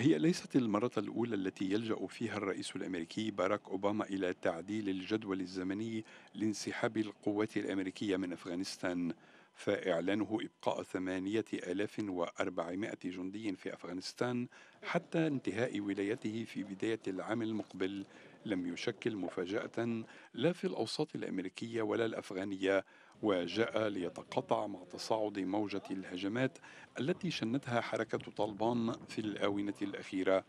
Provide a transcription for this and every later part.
هي ليست المرة الأولى التي يلجأ فيها الرئيس الأمريكي باراك أوباما إلى تعديل الجدول الزمني لانسحاب القوات الأمريكية من أفغانستان فإعلانه إبقاء ثمانية آلاف وأربعمائة جندي في أفغانستان حتى انتهاء ولايته في بداية العام المقبل لم يشكل مفاجأة لا في الأوساط الأمريكية ولا الأفغانية وجاء ليتقاطع مع تصاعد موجة الهجمات التي شنتها حركة طالبان في الآونة الأخيرة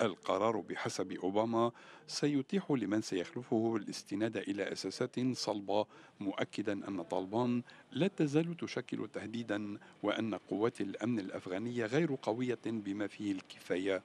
القرار بحسب اوباما سيتيح لمن سيخلفه الاستناد الى اساسات صلبه مؤكدا ان طالبان لا تزال تشكل تهديدا وان قوات الامن الافغانيه غير قويه بما فيه الكفايه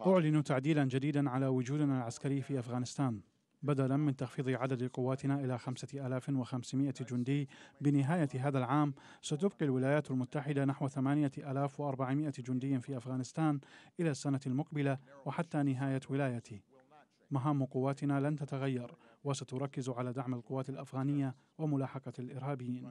أعلن تعديلا جديدا على وجودنا العسكري في أفغانستان بدلا من تخفيض عدد قواتنا إلى 5500 جندي بنهاية هذا العام ستبقي الولايات المتحدة نحو 8400 جندي في أفغانستان إلى السنة المقبلة وحتى نهاية ولايتي مهام قواتنا لن تتغير وستركز على دعم القوات الأفغانية وملاحقة الإرهابيين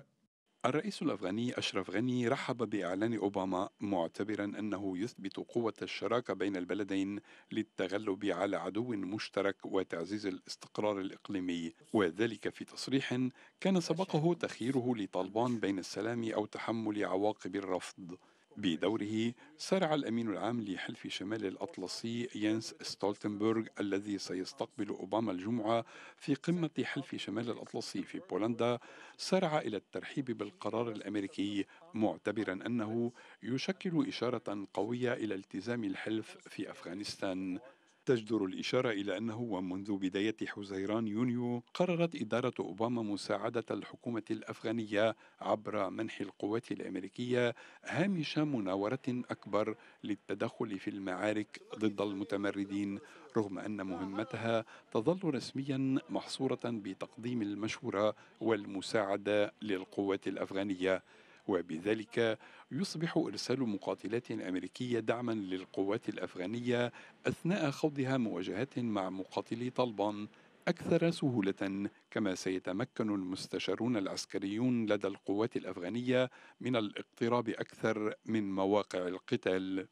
الرئيس الافغاني اشرف غني رحب باعلان اوباما معتبرا انه يثبت قوه الشراكه بين البلدين للتغلب على عدو مشترك وتعزيز الاستقرار الاقليمي وذلك في تصريح كان سبقه تخييره لطالبان بين السلام او تحمل عواقب الرفض بدوره سارع الأمين العام لحلف شمال الأطلسي ينس ستولتنبرغ الذي سيستقبل أوباما الجمعة في قمة حلف شمال الأطلسي في بولندا سارع إلى الترحيب بالقرار الأمريكي معتبرا أنه يشكل إشارة قوية إلى التزام الحلف في أفغانستان تجدر الإشارة إلى أنه ومنذ بداية حزيران يونيو قررت إدارة أوباما مساعدة الحكومة الأفغانية عبر منح القوات الأمريكية هامش مناورة أكبر للتدخل في المعارك ضد المتمردين رغم أن مهمتها تظل رسميا محصورة بتقديم المشورة والمساعدة للقوات الأفغانية وبذلك يصبح إرسال مقاتلات أمريكية دعما للقوات الأفغانية أثناء خوضها مواجهات مع مقاتلي طالبان أكثر سهولة كما سيتمكن المستشارون العسكريون لدى القوات الأفغانية من الاقتراب أكثر من مواقع القتال